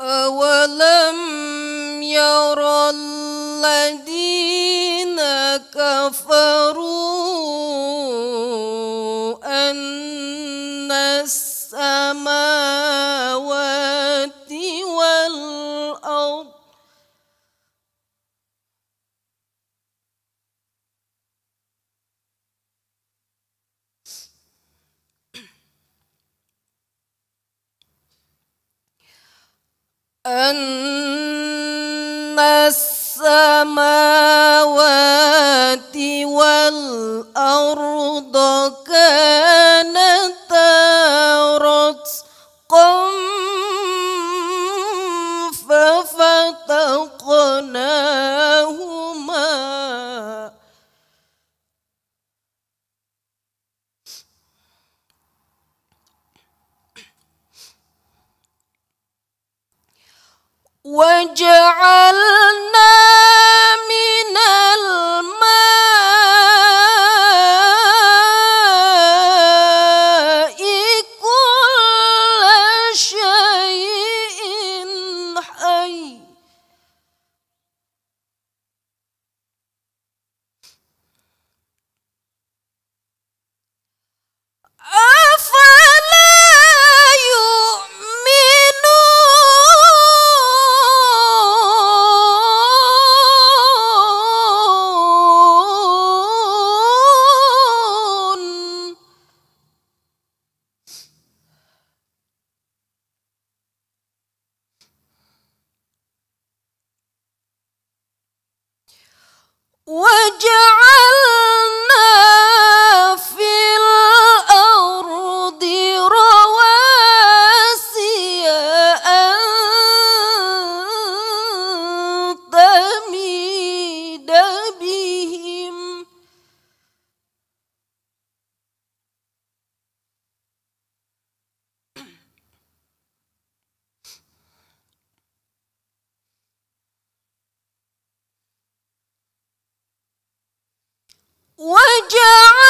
أولم يرى الذين كفروا أن السماوات وجعلنا وجعل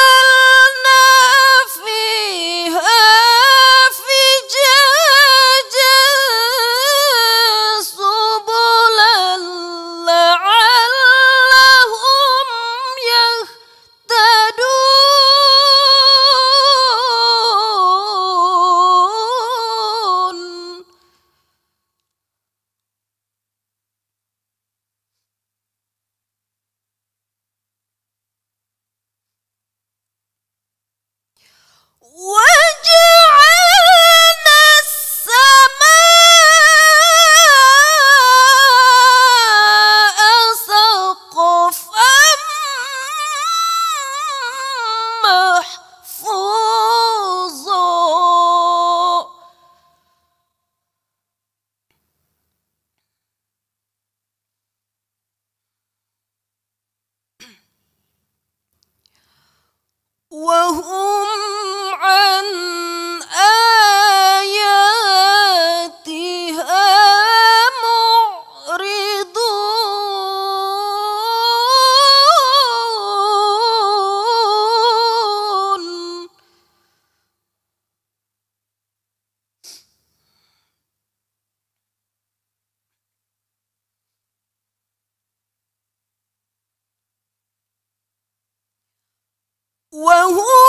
万物。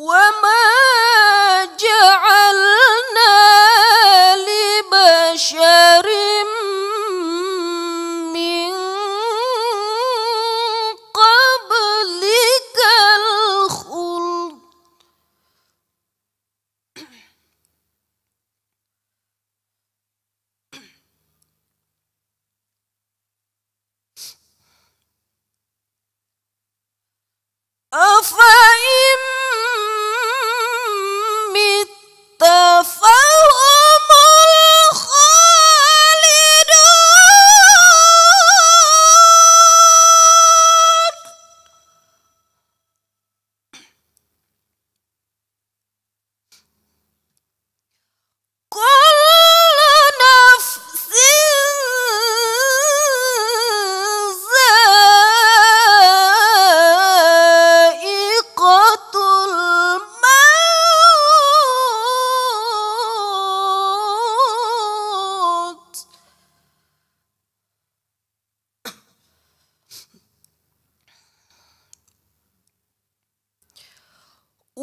Whoa!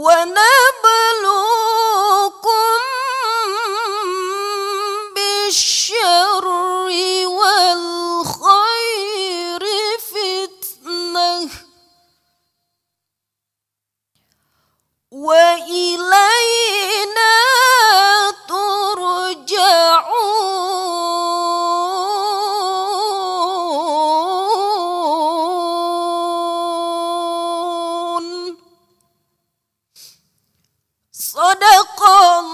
ونبلوكم بالشر والخير فتنة وإن Sadaqallah.